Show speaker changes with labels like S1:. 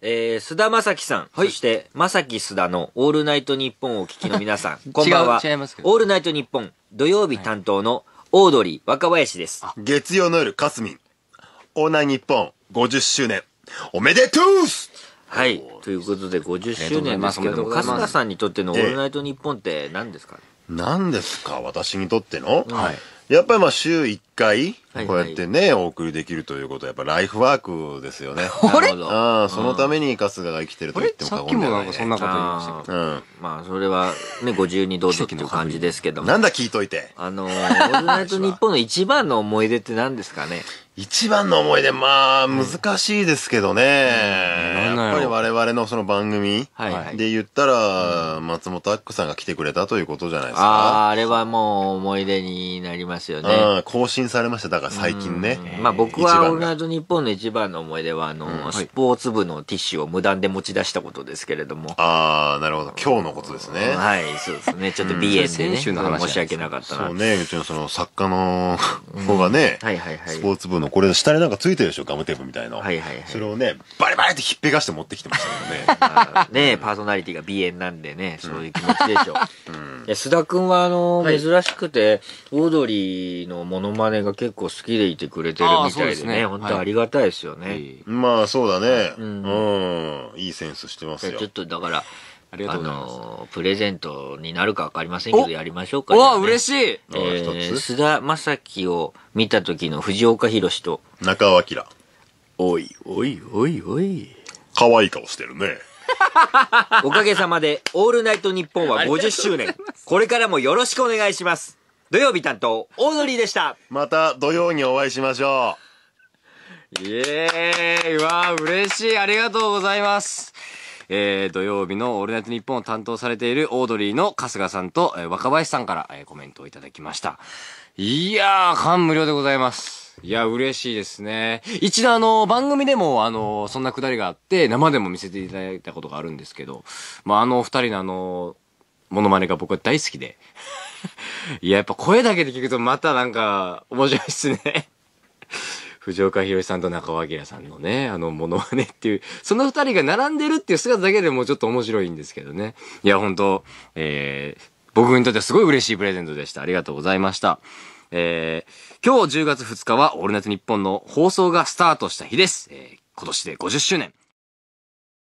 S1: えー、須田正樹さん、はい、そして、正樹須田のオールナイトニッポンをお聞きの皆さん、こんばんは。違いますオールナイトニッポン土曜日担当のオードリー
S2: 若林です。月曜の夜、かすみん。オーナーポン、50周年、おめでとうすはい。ということで、50周年ですけど、春日さんにとってのオールナ
S1: イトニッポンって何ですか、ね、
S2: 何ですか私にとっての、はい。やっぱりまあ週1回、こうやってね、お送りできるということは、やっぱライフワークですよね。あれああ、そのために春日が生きてると言っても過言ではない、ね。さっきもなんかそんなこと言いましたけど。うん。まあ、それ
S1: はね、ご自由にどうぞっていう感じですけども。なんだ聞いといて。あのー、オールナイト日本の一番の思い出って何ですかね
S2: 一番の思い出、まあ、難しいですけどね。やっぱり我々のその番組で言ったら、松本アックさんが来てくれたということじゃないですか。あ
S1: あ、あれはもう思い出になりままよね。うん、
S2: 更新されました。だから最近ね。まあ僕はオール
S1: ナイト日本の一番の思い出は、あの、スポーツ部のティッシュを無断で持ち出したことですけれども。ああ、なるほど。今日のことですね。はい、そうですね。ちょっと b 炎でね。の話。申し訳なかったな。そうね。
S2: うちのその作家の子がね、はいはいはい。スポーツ部の、これ下になんかついてるでしょ、ガムテープみたいの。はいはいはい。それをね、バリバリってひっぺがして持ってきてましたけ
S1: どね。ねパーソナリティが b 炎なんでね、そういう気持ちでしょう。うんで須田君はあの、はい珍しくてオードリーのモノマネが結構好きでいてくれてるみたいでねすね本当ありがたいですよね、いまあそうだね。うん。いいセンスしてますよちょっ。とだからありがとうあのプレゼントになるか分かりませんけどやりましょうかわあ嬉しいしえー、一つ須田将暉を見た時の藤岡弘と中尾明。おいおいおい
S2: おい可愛い顔してるね。
S1: おかげさまで、オールナイトニッポンは50周年。これからもよろしくお願いします。土曜日担当、
S2: オードリーでした。また土曜にお会いしましょう。イエーイわー、嬉
S3: しい。ありがとうございます。えー、土曜日の「オールナイトニッポン」を担当されているオードリーの春日さんと、えー、若林さんから、えー、コメントをいただきましたいやー感無量でございますいや、嬉しいですね。一度あの、番組でもあの、そんなくだりがあって、生でも見せていただいたことがあるんですけど、まあ、あのお二人のあの、モノマネが僕は大好きで。いや、やっぱ声だけで聞くとまたなんか、面白いっすね 藤岡弘さんと中尾明さんのね、あの、モノマネっていう、その二人が並んでるっていう姿だけでもちょっと面白いんですけどね。いや、本当えー、僕にとってはすごい嬉しいプレゼントでした。ありがとうございました。えー、今日10月2日はオールナイトニッポンの放送がスタートした日です。えー、今年で50
S1: 周年。